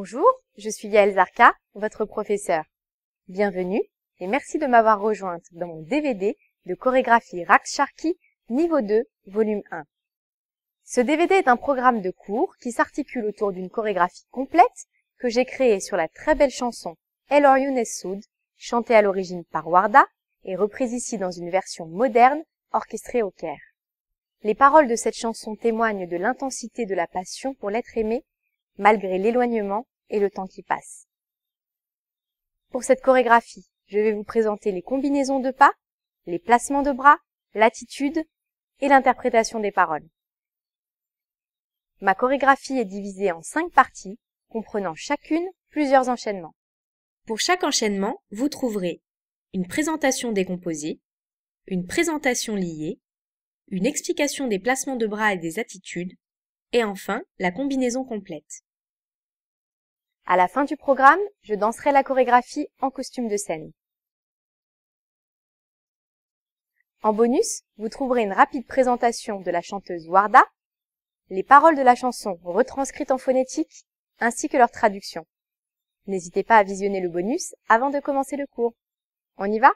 Bonjour, je suis Yael Zarka, votre professeur. Bienvenue et merci de m'avoir rejointe dans mon DVD de chorégraphie Raksharki niveau 2, volume 1. Ce DVD est un programme de cours qui s'articule autour d'une chorégraphie complète que j'ai créée sur la très belle chanson El Younes Soud, chantée à l'origine par Warda et reprise ici dans une version moderne orchestrée au Caire. Les paroles de cette chanson témoignent de l'intensité de la passion pour l'être aimé malgré l'éloignement et le temps qui passe. Pour cette chorégraphie, je vais vous présenter les combinaisons de pas, les placements de bras, l'attitude et l'interprétation des paroles. Ma chorégraphie est divisée en cinq parties, comprenant chacune plusieurs enchaînements. Pour chaque enchaînement, vous trouverez une présentation décomposée, une présentation liée, une explication des placements de bras et des attitudes, et enfin la combinaison complète. À la fin du programme, je danserai la chorégraphie en costume de scène. En bonus, vous trouverez une rapide présentation de la chanteuse Warda, les paroles de la chanson retranscrites en phonétique, ainsi que leur traduction. N'hésitez pas à visionner le bonus avant de commencer le cours. On y va